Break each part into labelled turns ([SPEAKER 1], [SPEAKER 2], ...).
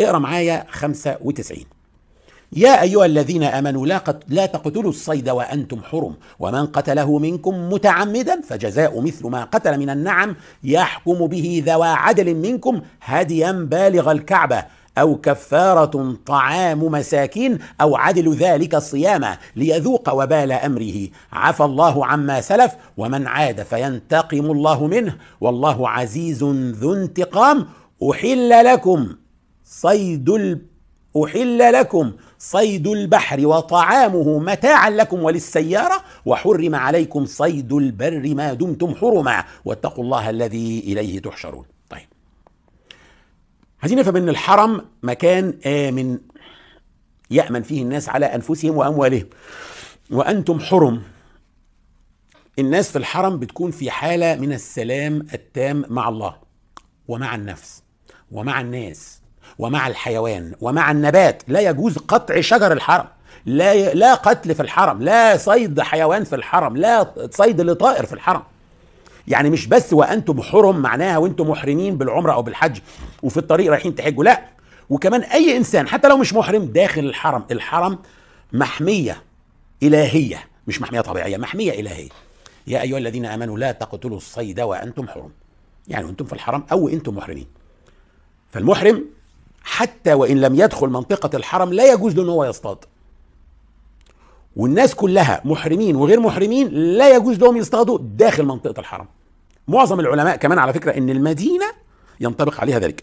[SPEAKER 1] اقرا معايا 95 يا أيها الذين آمنوا لا, قت... لا تقتلوا الصيد وأنتم حرم ومن قتله منكم متعمدا فجزاء مثل ما قتل من النعم يحكم به ذوى عدل منكم هديا بالغ الكعبة أو كفارة طعام مساكين أو عدل ذلك صياما ليذوق وبال أمره عفى الله عما سلف ومن عاد فينتقم الله منه والله عزيز ذو انتقام أحل لكم صيد أحل لكم صيد البحر وطعامه متاعا لكم وللسيارة وحرم عليكم صيد البر ما دمتم حرما واتقوا الله الذي إليه تحشرون طيب عايزين نفهم أن الحرم مكان آمن يأمن فيه الناس على أنفسهم وأموالهم وأنتم حرم الناس في الحرم بتكون في حالة من السلام التام مع الله ومع النفس ومع الناس ومع الحيوان ومع النبات لا يجوز قطع شجر الحرم لا ي... لا قتل في الحرم لا صيد حيوان في الحرم لا صيد لطائر في الحرم يعني مش بس وانتم حرم معناها وانتم محرمين بالعمره او بالحج وفي الطريق رايحين تحجوا لا وكمان اي انسان حتى لو مش محرم داخل الحرم الحرم محميه الهيه مش محميه طبيعيه محميه الهيه يا ايها الذين امنوا لا تقتلوا الصيد وانتم حرم يعني وانتم في الحرم او انتم محرمين فالمحرم حتى وان لم يدخل منطقه الحرم لا يجوز له ان هو يصطاد والناس كلها محرمين وغير محرمين لا يجوز لهم يصطادوا داخل منطقه الحرم معظم العلماء كمان على فكره ان المدينه ينطبق عليها ذلك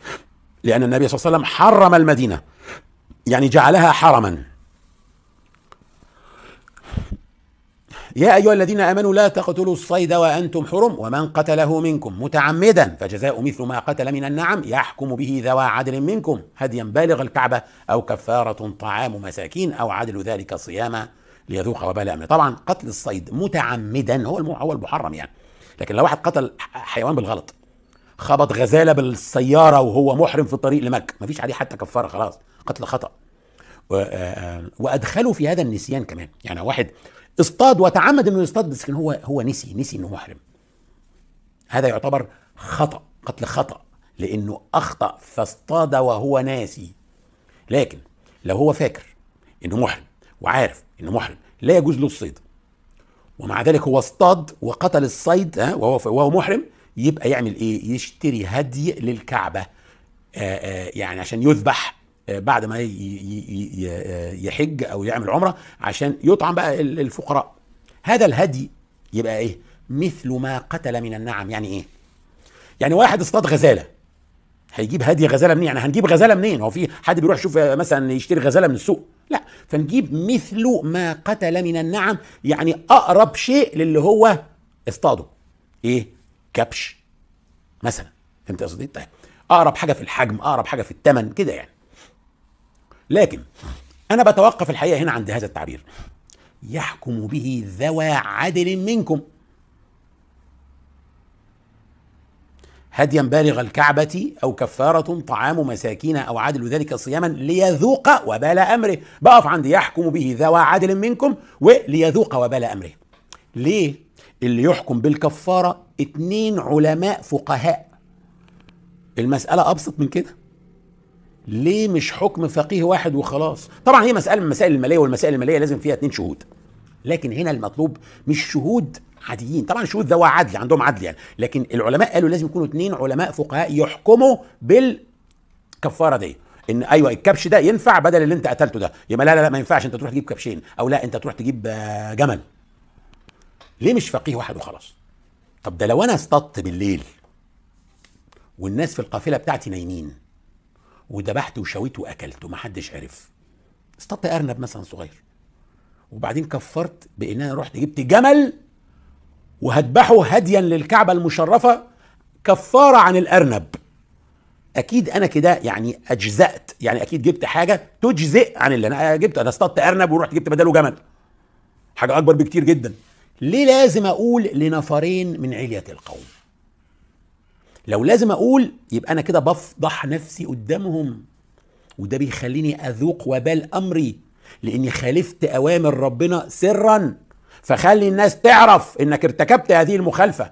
[SPEAKER 1] لان النبي صلى الله عليه وسلم حرم المدينه يعني جعلها حرما يا أيها الذين آمنوا لا تقتلوا الصيد وأنتم حرم ومن قتله منكم متعمدا فجزاء مثل ما قتل من النعم يحكم به ذوى عدل منكم هديا بالغ الكعبة أو كفارة طعام مساكين أو عدل ذلك صياما ليذوق وبال أمره طبعا قتل الصيد متعمدا هو هو المحرم يعني لكن لو واحد قتل حيوان بالغلط خبط غزالة بالسيارة وهو محرم في الطريق لمكة مفيش عليه حتى كفارة خلاص قتل خطأ آه، آه، وأدخلوا في هذا النسيان كمان يعني واحد اصطاد وتعمد انه يصطاد بس كان هو هو نسي نسي انه محرم هذا يعتبر خطا قتل خطا لانه اخطا فاصطاد وهو ناسي لكن لو هو فاكر انه محرم وعارف انه محرم لا يجوز له الصيد ومع ذلك هو اصطاد وقتل الصيد ها وهو وهو محرم يبقى يعمل ايه يشتري هدي للكعبه آآ آه، آآ آه، يعني عشان يذبح آه، بعد ما آه، يحج او يعمل عمره عشان يطعم بقى الفقراء هذا الهدي يبقى ايه مثل ما قتل من النعم يعني ايه يعني واحد اصطاد غزاله هيجيب هدي غزاله منين يعني هنجيب غزاله منين هو في حد بيروح يشوف مثلا يشتري غزاله من السوق لا فنجيب مثل ما قتل من النعم يعني اقرب شيء للي هو اصطاده ايه كبش مثلا فهمت قصدي طيب اقرب حاجه في الحجم اقرب حاجه في الثمن كده يعني لكن أنا بتوقف الحقيقة هنا عند هذا التعبير يحكم به ذوى عدل منكم هديا بالغ الكعبة أو كفارة طعام مساكين أو عدل ذلك صياما ليذوق وبال أمره بقف عند يحكم به ذوى عدل منكم وليذوق وبال أمره ليه؟ اللي يحكم بالكفارة اتنين علماء فقهاء المسألة أبسط من كده ليه مش حكم فقيه واحد وخلاص طبعا هي مساله من المسائل الماليه والمسائل الماليه لازم فيها اتنين شهود لكن هنا المطلوب مش شهود عاديين طبعا الشهود ذوى عدل عندهم عدل يعني لكن العلماء قالوا لازم يكونوا اتنين علماء فقهاء يحكموا بالكفاره دي ان ايوه الكبش ده ينفع بدل اللي انت قتلته ده يبقى لا لا لا ما ينفعش انت تروح تجيب كبشين او لا انت تروح تجيب آه، جمل ليه مش فقيه واحد وخلاص طب ده لو انا اصطدت بالليل والناس في القافله بتاعتي نايمين وذبحت وشويت واكلت ومحدش عرف اصطدت ارنب مثلا صغير وبعدين كفرت بان انا رحت جبت جمل وهذبحه هديا للكعبه المشرفه كفاره عن الارنب اكيد انا كده يعني اجزات يعني اكيد جبت حاجه تجزئ عن اللي انا جبت انا اصطدت ارنب ورحت جبت بداله جمل حاجه اكبر بكتير جدا ليه لازم اقول لنفرين من عليه القوم لو لازم اقول يبقى انا كده بفضح نفسي قدامهم وده بيخليني اذوق وبال امري لاني خالفت اوامر ربنا سرا فخلي الناس تعرف انك ارتكبت هذه المخالفه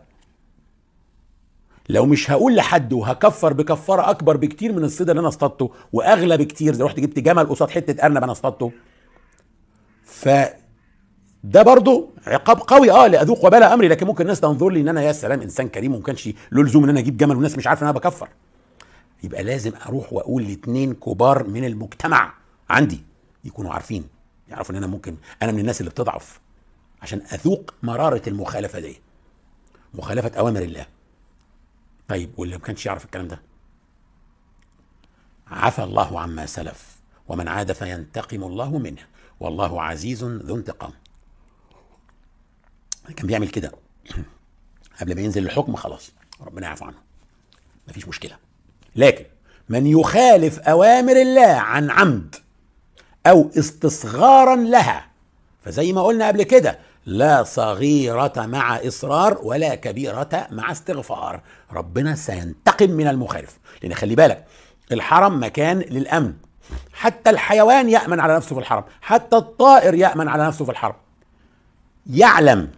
[SPEAKER 1] لو مش هقول لحد وهكفر بكفاره اكبر بكتير من الصيد اللي انا اصطادته واغلى بكتير زي رحت جبت جمل قصاد حته ارنب انا اصطادته ف ده برضه عقاب قوي اه لاذوق وبلا امري لكن ممكن الناس تنظر لي ان انا يا سلام انسان كريم وما كانش له لزوم ان انا اجيب جمل والناس مش عارفه ان انا بكفر يبقى لازم اروح واقول لاثنين كبار من المجتمع عندي يكونوا عارفين يعرفوا ان انا ممكن انا من الناس اللي بتضعف عشان اذوق مراره المخالفه دي مخالفه اوامر الله طيب واللي ما كانش يعرف الكلام ده عفى الله عما سلف ومن عاد فينتقم الله منه والله عزيز ذو انتقام كان بيعمل كده قبل ما ينزل الحكم خلاص ربنا يعفو عنه مفيش مشكله لكن من يخالف اوامر الله عن عمد او استصغارا لها فزي ما قلنا قبل كده لا صغيرة مع إصرار ولا كبيرة مع استغفار ربنا سينتقم من المخالف لأن خلي بالك الحرم مكان للأمن حتى الحيوان يأمن على نفسه في الحرم حتى الطائر يأمن على نفسه في الحرم يعلم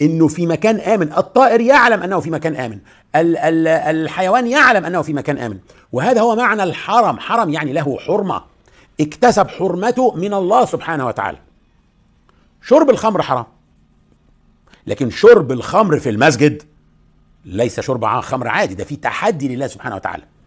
[SPEAKER 1] انه في مكان امن الطائر يعلم انه في مكان امن ال ال الحيوان يعلم انه في مكان امن وهذا هو معنى الحرم حرم يعني له حرمه اكتسب حرمته من الله سبحانه وتعالى شرب الخمر حرام لكن شرب الخمر في المسجد ليس شرب خمر عادي ده في تحدي لله سبحانه وتعالى